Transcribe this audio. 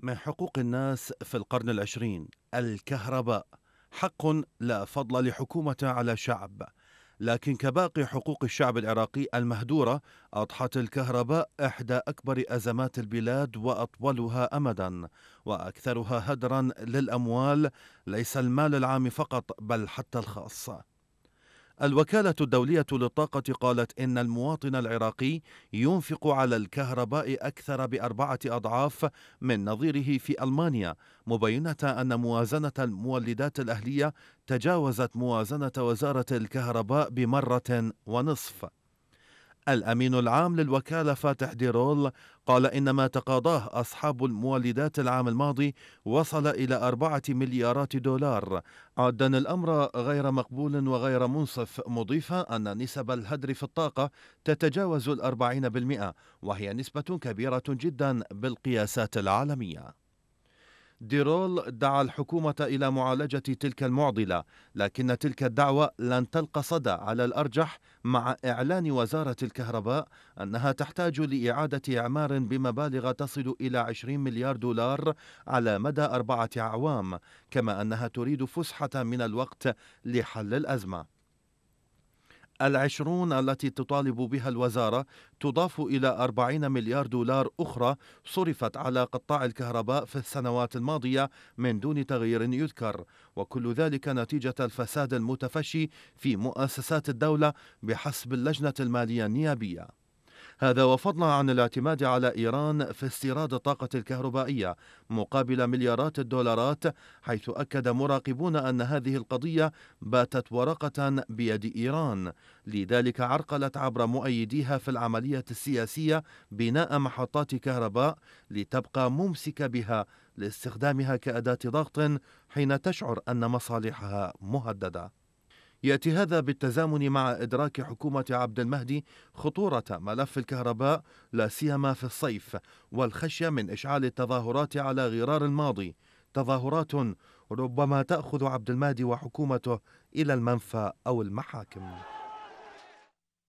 من حقوق الناس في القرن العشرين الكهرباء حق لا فضل لحكومة على شعب لكن كباقي حقوق الشعب العراقي المهدورة أضحت الكهرباء إحدى أكبر أزمات البلاد وأطولها أمدا وأكثرها هدرا للأموال ليس المال العام فقط بل حتى الخاص الوكالة الدولية للطاقة قالت إن المواطن العراقي ينفق على الكهرباء أكثر بأربعة أضعاف من نظيره في ألمانيا مبينة أن موازنة المولدات الأهلية تجاوزت موازنة وزارة الكهرباء بمرة ونصف الأمين العام للوكالة فاتح ديرول قال إن ما تقاضاه أصحاب المولدات العام الماضي وصل إلى أربعة مليارات دولار عدا الأمر غير مقبول وغير منصف مضيفا أن نسب الهدر في الطاقة تتجاوز الأربعين بالمئة وهي نسبة كبيرة جدا بالقياسات العالمية ديرول دعا الحكومة إلى معالجة تلك المعضلة لكن تلك الدعوة لن تلقى صدى على الأرجح مع إعلان وزارة الكهرباء أنها تحتاج لإعادة إعمار بمبالغ تصل إلى 20 مليار دولار على مدى أربعة أعوام كما أنها تريد فسحة من الوقت لحل الأزمة العشرون التي تطالب بها الوزارة تضاف إلى أربعين مليار دولار أخرى صرفت على قطاع الكهرباء في السنوات الماضية من دون تغيير يذكر وكل ذلك نتيجة الفساد المتفشي في مؤسسات الدولة بحسب اللجنة المالية النيابية هذا وفضلا عن الاعتماد على إيران في استيراد الطاقة الكهربائية مقابل مليارات الدولارات حيث أكد مراقبون أن هذه القضية باتت ورقة بيد إيران لذلك عرقلت عبر مؤيديها في العملية السياسية بناء محطات كهرباء لتبقى ممسكة بها لاستخدامها كأداة ضغط حين تشعر أن مصالحها مهددة يأتي هذا بالتزامن مع إدراك حكومة عبد المهدي خطورة ملف الكهرباء لا سيما في الصيف والخشية من إشعال التظاهرات على غرار الماضي تظاهرات ربما تأخذ عبد المهدي وحكومته إلى المنفى أو المحاكم